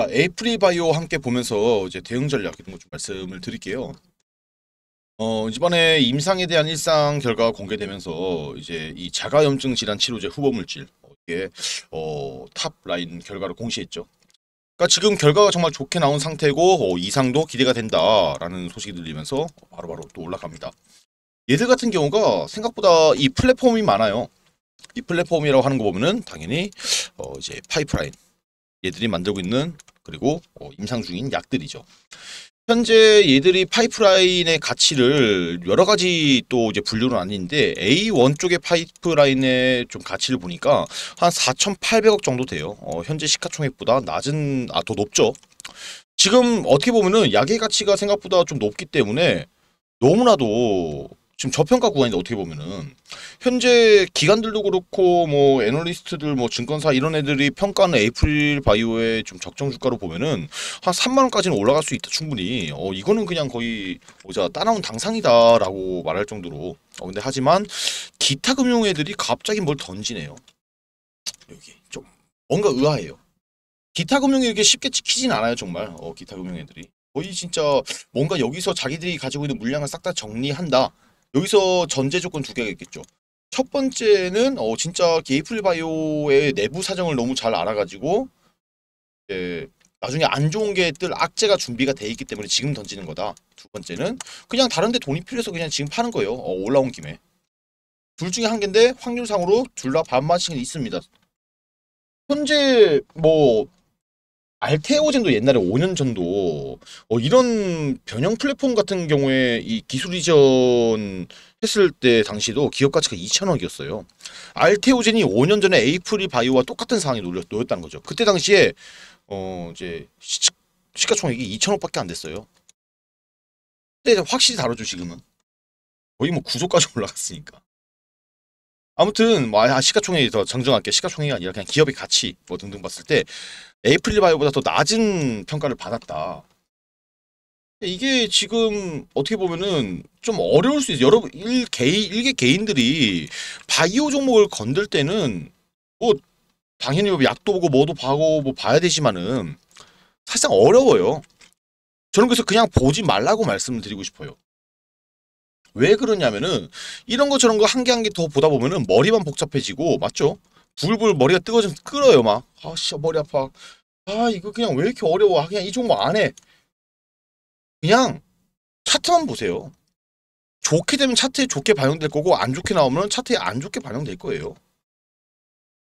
자, 그러니까 에이프리바이오 함께 보면서 이제 대응 전략 이런 것 좀 말씀을 드릴게요. 어, 이번에 임상에 대한 일상 결과가 공개되면서 이제 이 자가염증 질환 치료제 후보물질 어, 이게 어, 탑 라인 결과를 공시했죠. 그러니까 지금 결과가 정말 좋게 나온 상태고 어, 이상도 기대가 된다라는 소식이 들리면서 바로바로 바로 또 올라갑니다. 얘들 같은 경우가 생각보다 이 플랫폼이 많아요. 이 플랫폼이라고 하는 거 보면은 당연히 어, 이제 파이프라인 얘들이 만들고 있는 그리고 어, 임상 중인 약들이죠. 현재 얘들이 파이프라인의 가치를 여러 가지 또 이제 분류는 아닌데 A1 쪽의 파이프라인의 좀 가치를 보니까 한 4,800억 정도 돼요. 어, 현재 시가총액보다 낮은 아 더 높죠. 지금 어떻게 보면은 약의 가치가 생각보다 좀 높기 때문에 너무나도 지금 저평가 구간인데 어떻게 보면은 현재 기관들도 그렇고 뭐 애널리스트들 뭐 증권사 이런 애들이 평가하는 에이프릴 바이오의 좀 적정 주가로 보면은 한 3만 원까지는 올라갈 수 있다 충분히 어 이거는 그냥 거의 뭐자 따라온 당상이다라고 말할 정도로 어 근데 하지만 기타 금융 애들이 갑자기 뭘 던지네요 여기 좀 뭔가 의아해요 기타 금융이 이렇게 쉽게 찍히진 않아요 정말 어 기타 금융 애들이 거의 진짜 뭔가 여기서 자기들이 가지고 있는 물량을 싹 다 정리한다 여기서 전제 조건 두 개가 있겠죠. 첫 번째는 어, 진짜 게이플 바이오의 내부 사정을 너무 잘 알아가지고 예, 나중에 안 좋은 게뜰 악재가 준비가 돼 있기 때문에 지금 던지는 거다. 두 번째는 그냥 다른데 돈이 필요해서 그냥 지금 파는 거예요. 어, 올라온 김에. 둘 중에 한 개인데 확률상으로 둘 다반반씩 있습니다. 현재 뭐 알테오젠도 옛날에 5년 전도 어, 이런 변형 플랫폼 같은 경우에 이 기술 이전 했을 때 당시도 기업 가치가 2천억이었어요. 알테오젠이 5년 전에 에이프리 바이오와 똑같은 상황이 놓였다는 거죠. 그때 당시에 어 이제 시, 시가총액이 2천억밖에 안 됐어요. 근데 확실히 다르죠 지금은 거의 뭐 구조까지 올라갔으니까. 아무튼 뭐 아, 시가총액이 더 정정할게 시가총액이 아니라 그냥 기업의 가치 뭐 등등 봤을 때 에이프릴 바이오보다 더 낮은 평가를 받았다. 이게 지금 어떻게 보면은 좀 어려울 수 있어요. 여러분 일 개인 일개 개인들이 바이오 종목을 건들 때는 뭐 당연히 뭐 약도 보고 뭐도 봐고 뭐 봐야 되지만은 사실상 어려워요. 저는 그래서 그냥 보지 말라고 말씀을 드리고 싶어요. 왜 그러냐면은 이런 거 저런 거 한 개 한 개 더 보다 보면은 머리만 복잡해지고 맞죠? 부글 머리가 뜨거워지면 끓어요 막 아씨 머리 아파 아 이거 그냥 왜 이렇게 어려워 아, 그냥 이 종목 안해 그냥 차트만 보세요 좋게 되면 차트에 좋게 반영될 거고 안 좋게 나오면 차트에 안 좋게 반영될 거예요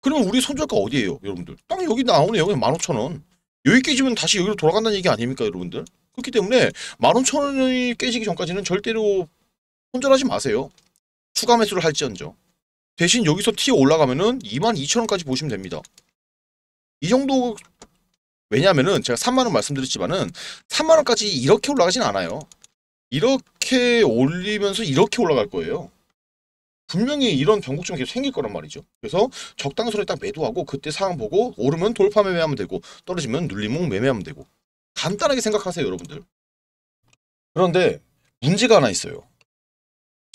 그러면 우리 손절가 어디예요 여러분들 딱 여기 나오네요 15,000원 여기 깨지면 다시 여기로 돌아간다는 얘기 아닙니까 여러분들 그렇기 때문에 15,000원이 깨지기 전까지는 절대로 손절하지 마세요. 추가 매수를 할지언정. 대신 여기서 티 올라가면은 22,000원까지 보시면 됩니다. 이 정도 왜냐하면 제가 3만원 말씀드렸지만은 3만원까지 이렇게 올라가진 않아요. 이렇게 올리면서 이렇게 올라갈 거예요. 분명히 이런 변곡점이 계속 생길 거란 말이죠. 그래서 적당선에 딱 매도하고 그때 상황 보고 오르면 돌파 매매하면 되고 떨어지면 눌림목 매매하면 되고 간단하게 생각하세요 여러분들. 그런데 문제가 하나 있어요.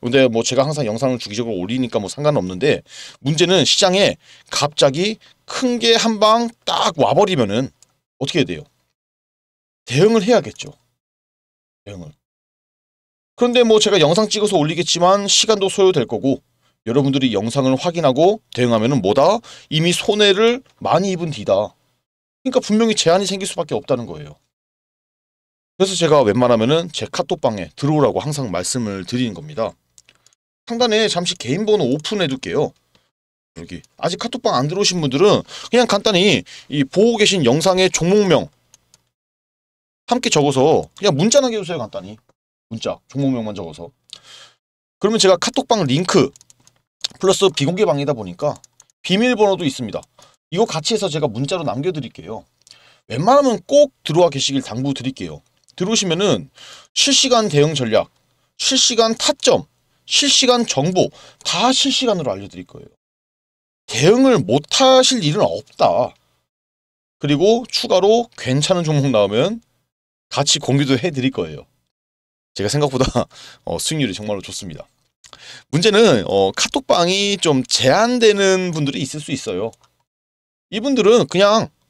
근데 뭐 제가 항상 영상을 주기적으로 올리니까 뭐 상관없는데 문제는 시장에 갑자기 큰 게 한 방 딱 와버리면은 어떻게 해야 돼요? 대응을 해야겠죠. 대응을. 그런데 뭐 제가 영상 찍어서 올리겠지만 시간도 소요될 거고 여러분들이 영상을 확인하고 대응하면은 뭐다? 이미 손해를 많이 입은 뒤다. 그러니까 분명히 제한이 생길 수밖에 없다는 거예요. 그래서 제가 웬만하면은 제 카톡방에 들어오라고 항상 말씀을 드리는 겁니다. 상단에 잠시 개인 번호 오픈해둘게요. 여기 아직 카톡방 안 들어오신 분들은 그냥 간단히 이 보고 계신 영상의 종목명 함께 적어서 그냥 문자나 해주세요 간단히 문자 종목명만 적어서 그러면 제가 카톡방 링크 플러스 비공개 방이다 보니까 비밀번호도 있습니다 이거 같이 해서 제가 문자로 남겨드릴게요 웬만하면 꼭 들어와 계시길 당부드릴게요 들어오시면은 실시간 대응 전략, 실시간 타점, 실시간 정보 다 실시간으로 알려드릴 거예요. 대응을 못하실 일은 없다. 그리고 추가로 괜찮은 종목 나오면 같이 공유도 해드릴 거예요. 제가 생각보다 어, 수익률이 정말로 좋습니다. 문제는 어, 카톡방이 좀 제한되는 분들이 있을 수 있어요. 이분들은 그냥